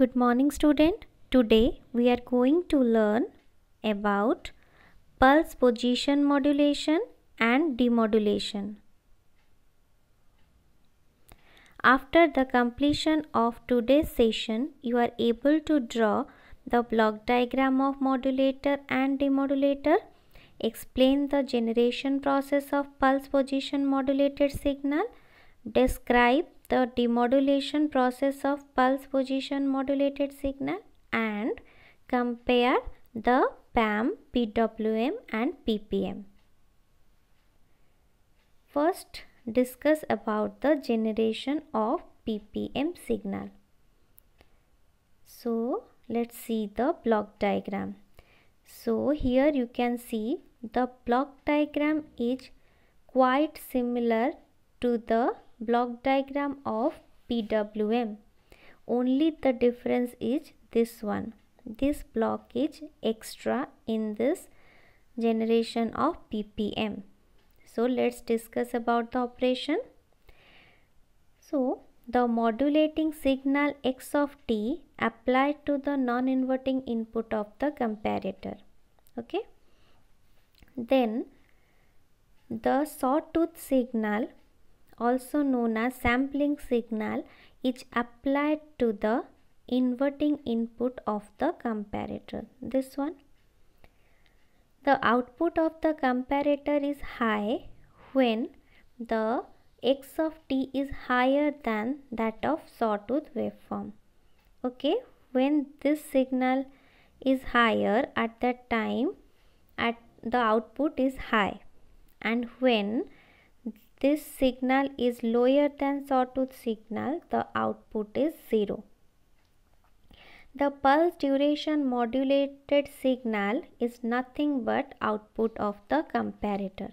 Good morning student. Today we are going to learn about pulse position modulation and demodulation. After the completion of today's session, you are able to draw the block diagram of modulator and demodulator, explain the generation process of pulse position modulated signal, describe the demodulation process of pulse position modulated signal and compare the PAM, PWM and PPM. First discuss about the generation of PPM signal. So let's see the block diagram. So here you can see the block diagram is quite similar to the block diagram of PWM. Only the difference is this one. This block is extra in this generation of PPM. So let's discuss about the operation. So the modulating signal x of t applied to the non-inverting input of the comparator. Okay. Then the sawtooth signal also known as sampling signal is applied to the inverting input of the comparator. This one. The output of the comparator is high when the x of t is higher than that of sawtooth waveform. Okay, when this signal is higher at that time at the output is high and when this signal is lower than sawtooth signal, the output is 0. The pulse duration modulated signal is nothing but output of the comparator.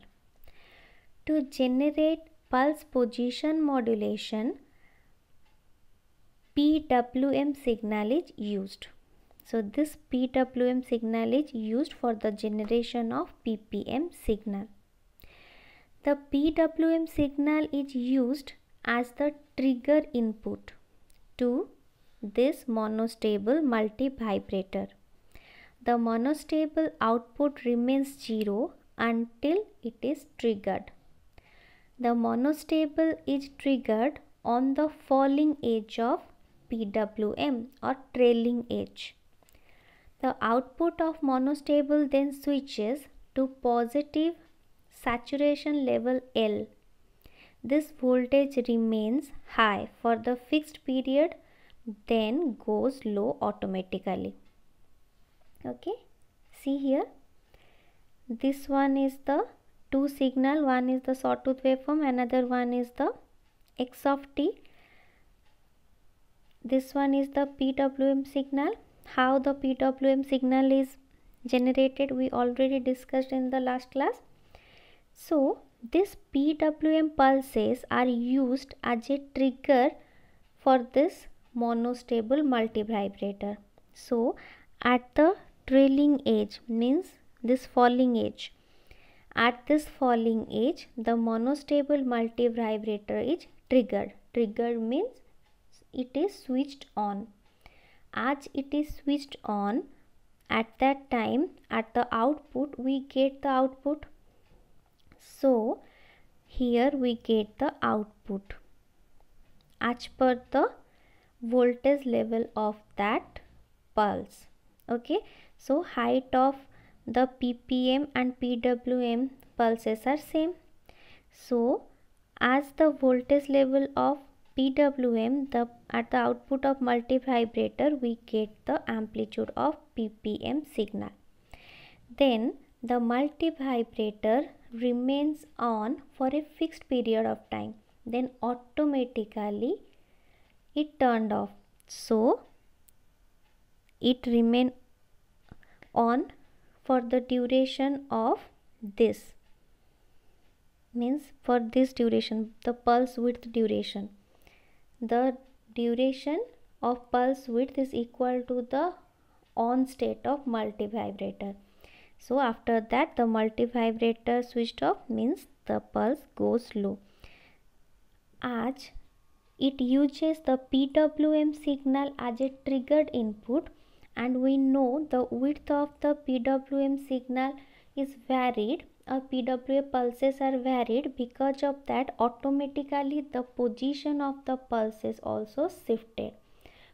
To generate pulse position modulation, PWM signal is used. So this PWM signal is used for the generation of PPM signal. The PWM signal is used as the trigger input to this monostable multivibrator. The monostable output remains 0 until it is triggered. The monostable is triggered on the falling edge of PWM or trailing edge. The output of monostable then switches to positive saturation level L. This voltage remains high for the fixed period then goes low automatically. Okay, see here this one is the two signal one is the sawtooth waveform another one is the x of t this one is the pwm signal how the pwm signal is generated we already discussed in the last class so this PWM pulses are used as a trigger for this monostable multivibrator. So at the trailing edge means this falling edge. At this falling edge the monostable multivibrator is triggered. Triggered means it is switched on. As it is switched on at that time at the output we get the output so here we get the output as per the voltage level of that pulse okay so height of the ppm and pwm pulses are same so as the voltage level of pwm the at the output of multi vibrator we get the amplitude of ppm signal then the multi vibrator remains on for a fixed period of time then automatically it turned off so it remain on for the duration of this means for this duration the pulse width duration the duration of pulse width is equal to the on state of multivibrator so after that the multivibrator switched off means the pulse goes low. As it uses the PWM signal as a triggered input and we know the width of the PWM signal is varied or PWA pulses are varied because of that automatically the position of the pulse is also shifted.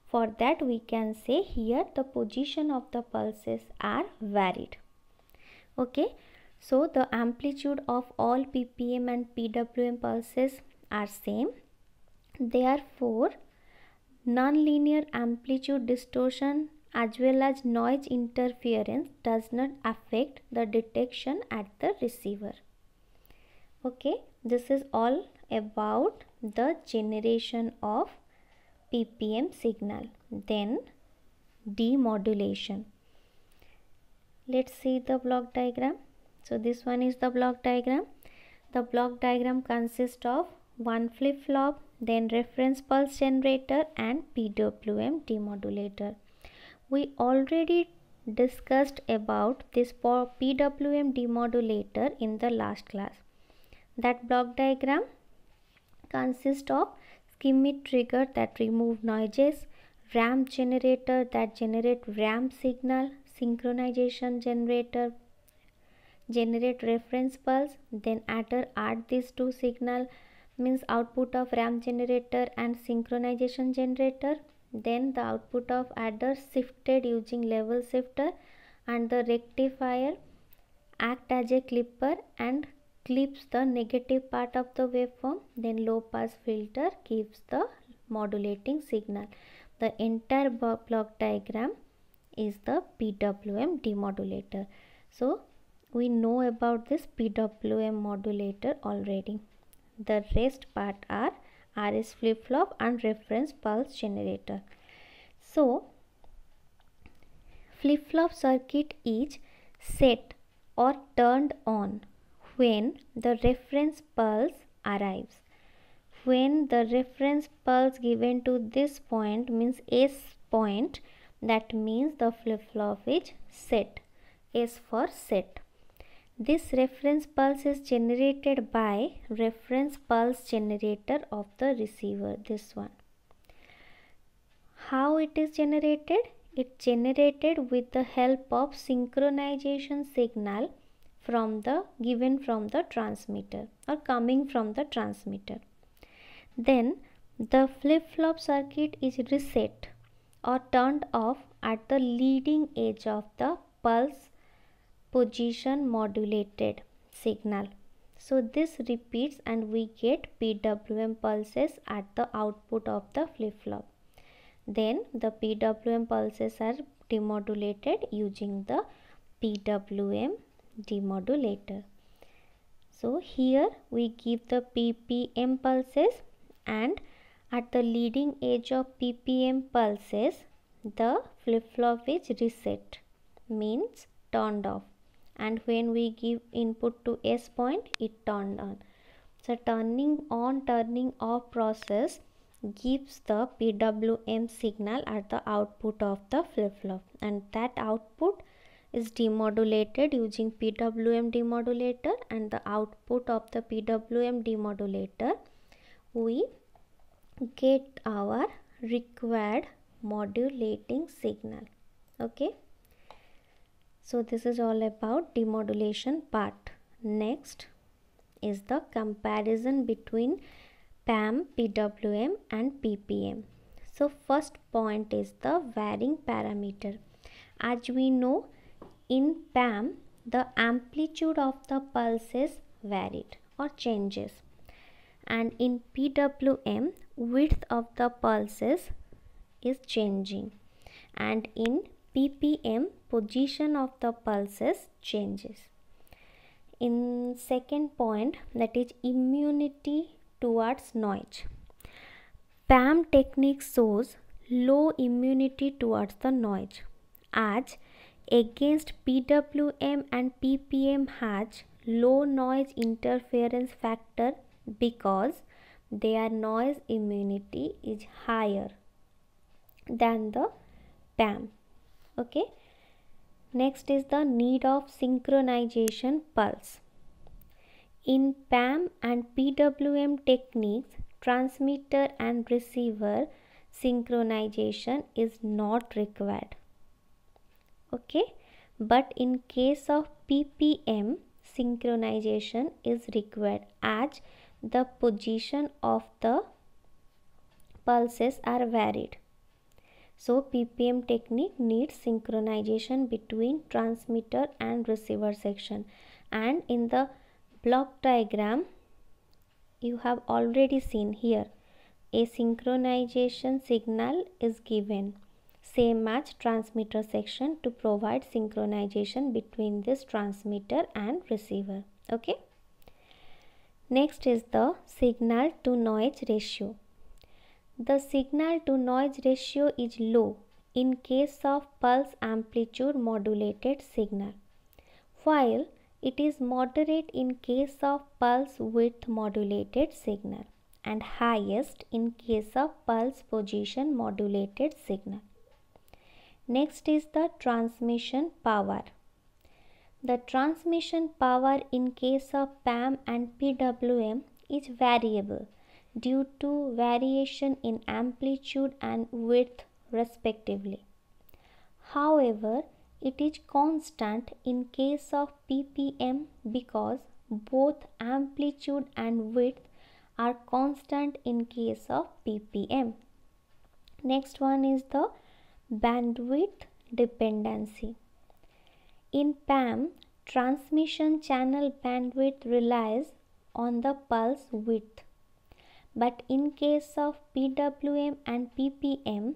For that we can say here the position of the pulses are varied okay so the amplitude of all ppm and pwm pulses are same therefore nonlinear amplitude distortion as well as noise interference does not affect the detection at the receiver okay this is all about the generation of ppm signal then demodulation let's see the block diagram so this one is the block diagram the block diagram consists of one flip-flop then reference pulse generator and PWM demodulator we already discussed about this PWM demodulator in the last class that block diagram consists of skimmit trigger that remove noises ramp generator that generate ramp signal synchronization generator generate reference pulse then adder add these two signal means output of RAM generator and synchronization generator then the output of adder shifted using level shifter and the rectifier act as a clipper and clips the negative part of the waveform then low pass filter gives the modulating signal the entire block diagram is the PWM demodulator. So we know about this PWM modulator already. The rest part are RS flip-flop and reference pulse generator. So flip-flop circuit is set or turned on when the reference pulse arrives. When the reference pulse given to this point means S point that means the flip-flop is set. S for set. This reference pulse is generated by reference pulse generator of the receiver. This one. How it is generated? It generated with the help of synchronization signal from the given from the transmitter or coming from the transmitter. Then the flip-flop circuit is reset or turned off at the leading edge of the pulse position modulated signal. So this repeats and we get PWM pulses at the output of the flip-flop. Then the PWM pulses are demodulated using the PWM demodulator. So here we give the PPM pulses and at the leading edge of PPM pulses, the flip-flop is reset, means turned off. And when we give input to S point, it turned on. So turning on, turning off process gives the PWM signal at the output of the flip-flop. And that output is demodulated using PWM demodulator and the output of the PWM demodulator we get our required modulating signal okay so this is all about demodulation part next is the comparison between PAM, PWM and PPM. So first point is the varying parameter. As we know in PAM the amplitude of the pulses varied or changes and in PWM width of the pulses is changing and in ppm position of the pulses changes in second point that is immunity towards noise pam technique shows low immunity towards the noise as against pwm and ppm has low noise interference factor because their noise immunity is higher than the PAM. Okay. Next is the need of synchronization pulse. In PAM and PWM techniques, transmitter and receiver synchronization is not required. Okay. But in case of PPM, synchronization is required as the position of the pulses are varied. So PPM technique needs synchronization between transmitter and receiver section and in the block diagram you have already seen here a synchronization signal is given same match transmitter section to provide synchronization between this transmitter and receiver okay Next is the signal to noise ratio. The signal to noise ratio is low in case of pulse amplitude modulated signal, while it is moderate in case of pulse width modulated signal and highest in case of pulse position modulated signal. Next is the transmission power. The transmission power in case of PAM and PWM is variable due to variation in amplitude and width respectively. However, it is constant in case of PPM because both amplitude and width are constant in case of PPM. Next one is the bandwidth dependency. In PAM, transmission channel bandwidth relies on the pulse width. But in case of PWM and PPM,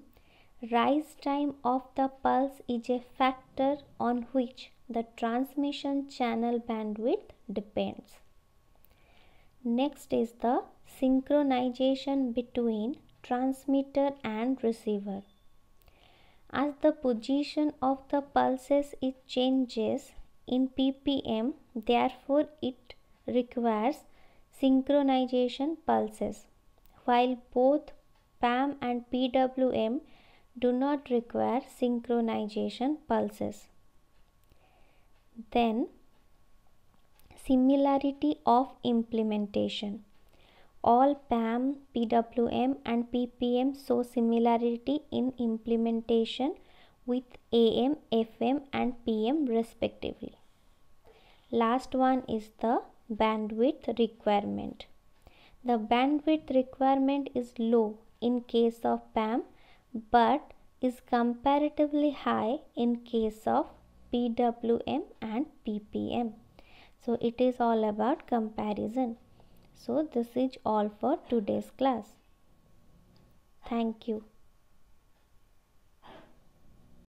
rise time of the pulse is a factor on which the transmission channel bandwidth depends. Next is the synchronization between transmitter and receiver. As the position of the pulses it changes in ppm, therefore it requires synchronization pulses. While both PAM and PWM do not require synchronization pulses. Then similarity of implementation all PAM, PWM and PPM show similarity in implementation with AM, FM and PM respectively. Last one is the bandwidth requirement. The bandwidth requirement is low in case of PAM but is comparatively high in case of PWM and PPM. So it is all about comparison. So this is all for today's class. Thank you.